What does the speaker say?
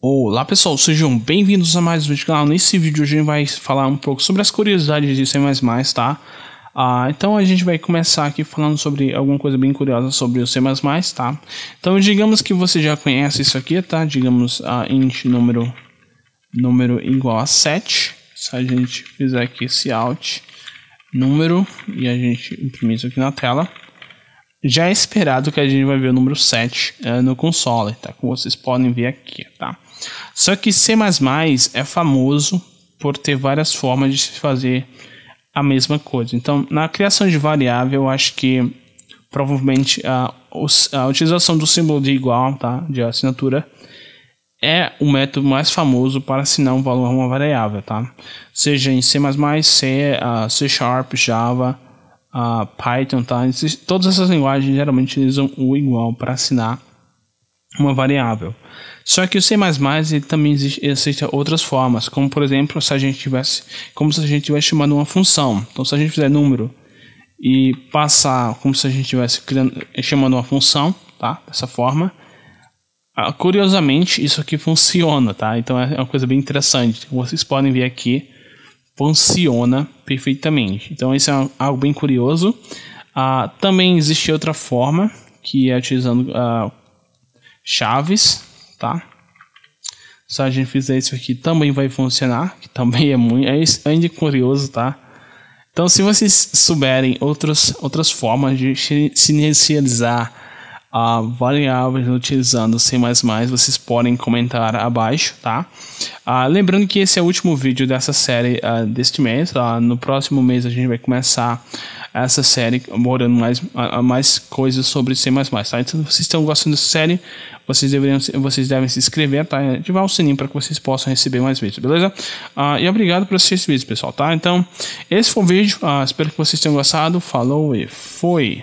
Olá pessoal, sejam bem-vindos a mais um vídeo do canal. Nesse vídeo hoje a gente vai falar um pouco sobre as curiosidades de C++, tá? Ah, então a gente vai começar aqui falando sobre alguma coisa bem curiosa sobre o C++, tá? Então digamos que você já conhece isso aqui, tá? Digamos a int número, número igual a 7. Se a gente fizer aqui esse out número e a gente imprimir isso aqui na tela já é esperado que a gente vai ver o número 7 uh, eh, no console, tá? Como vocês podem ver aqui, tá? Só que C++ é famoso por ter várias formas de se fazer a mesma coisa. Então, na criação de variável, eu acho que provavelmente a, ah, a utilização do símbolo de igual, tá? De assinatura, é o método mais famoso para assinar um valor a uma variável, tá? Seja em C++, C, uh, C Sharp, Java a Python, tá? Esses, todas essas linguagens geralmente utilizam o igual para assinar uma variável. Só que o C++ ele também existe, existe outras formas, como por exemplo, se a gente tivesse, como se a gente estivesse chamando uma função. Então, se a gente fizer número e passar, como se a gente estivesse chamando uma função, tá? Dessa forma. Ah, curiosamente, isso aqui funciona, tá? Então é, é uma coisa bem interessante. Vocês podem ver aqui funciona perfeitamente. Então isso é algo bem curioso. Ah, também existe outra forma que é utilizando ah, chaves, tá? Se a gente fizer isso aqui, também vai funcionar, que também é muito, é, é ainda curioso, tá? Então, se vocês souberem outras, outras formas de inicializar uh, variáveis utilizando C++, vocês podem comentar abaixo, tá? Ah, lembrando que esse é o último vídeo dessa série ah, deste mês. Tá? no próximo mês a gente vai começar essa série morando mais, ah, ah, mais coisas sobre C++, tá? Então, se vocês estão gostando dessa série, vocês, deveriam, vocês devem se inscrever, tá? E ativar o sininho para que vocês possam receber mais vídeos, beleza? e obrigado por assistir esse vídeo, pessoal, tá? Então, esse foi o vídeo. espero que vocês tenham gostado. Falou e foi!